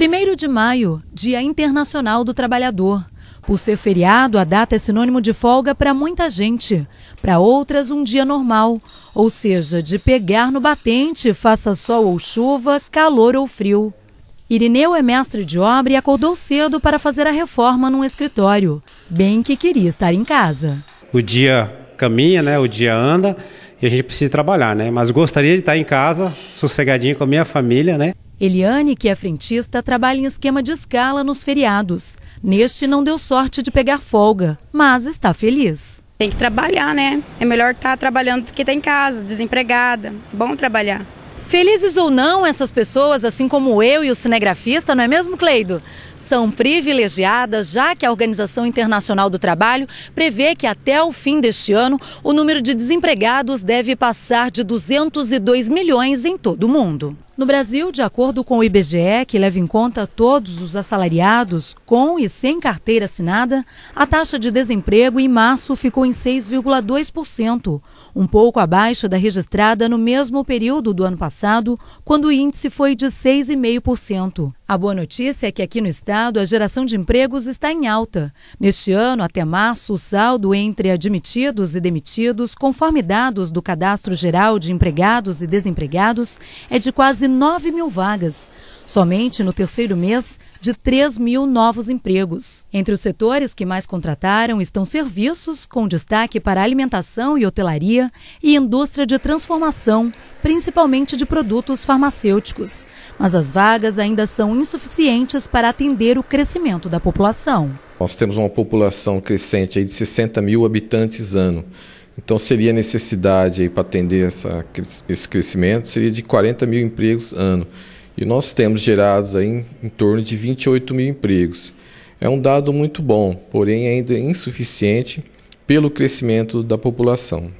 1 de maio, Dia Internacional do Trabalhador. Por ser feriado, a data é sinônimo de folga para muita gente. Para outras, um dia normal, ou seja, de pegar no batente, faça sol ou chuva, calor ou frio. Irineu é mestre de obra e acordou cedo para fazer a reforma num escritório, bem que queria estar em casa. O dia caminha, né? O dia anda e a gente precisa trabalhar, né? Mas gostaria de estar em casa, sossegadinho com a minha família, né? Eliane, que é frentista, trabalha em esquema de escala nos feriados. Neste não deu sorte de pegar folga, mas está feliz. Tem que trabalhar, né? É melhor estar tá trabalhando do que estar tá em casa, desempregada. É bom trabalhar. Felizes ou não, essas pessoas, assim como eu e o cinegrafista, não é mesmo, Cleido? São privilegiadas, já que a Organização Internacional do Trabalho prevê que até o fim deste ano o número de desempregados deve passar de 202 milhões em todo o mundo. No Brasil, de acordo com o IBGE, que leva em conta todos os assalariados com e sem carteira assinada, a taxa de desemprego em março ficou em 6,2%, um pouco abaixo da registrada no mesmo período do ano passado, quando o índice foi de 6,5%. A boa notícia é que aqui no estado a geração de empregos está em alta. Neste ano, até março, o saldo entre admitidos e demitidos, conforme dados do Cadastro Geral de Empregados e Desempregados, é de quase 9 mil vagas. Somente no terceiro mês, de 3 mil novos empregos. Entre os setores que mais contrataram estão serviços, com destaque para alimentação e hotelaria, e indústria de transformação, principalmente de produtos farmacêuticos. Mas as vagas ainda são insuficientes para atender o crescimento da população. Nós temos uma população crescente de 60 mil habitantes ano. Então seria necessidade para atender essa, esse crescimento seria de 40 mil empregos ano. E nós temos gerados aí em, em torno de 28 mil empregos. É um dado muito bom, porém ainda é insuficiente pelo crescimento da população.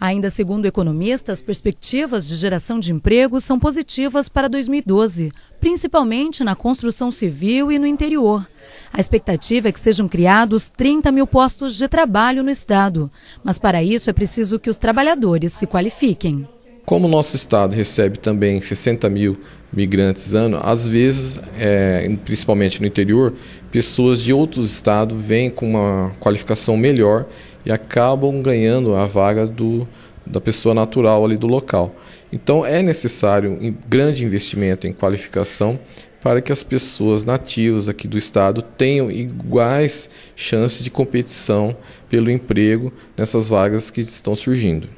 Ainda segundo economistas, perspectivas de geração de emprego são positivas para 2012, principalmente na construção civil e no interior. A expectativa é que sejam criados 30 mil postos de trabalho no Estado. Mas para isso é preciso que os trabalhadores se qualifiquem. Como o nosso estado recebe também 60 mil migrantes ano, às vezes, é, principalmente no interior, pessoas de outros estados vêm com uma qualificação melhor e acabam ganhando a vaga do, da pessoa natural ali do local. Então é necessário um grande investimento em qualificação para que as pessoas nativas aqui do estado tenham iguais chances de competição pelo emprego nessas vagas que estão surgindo.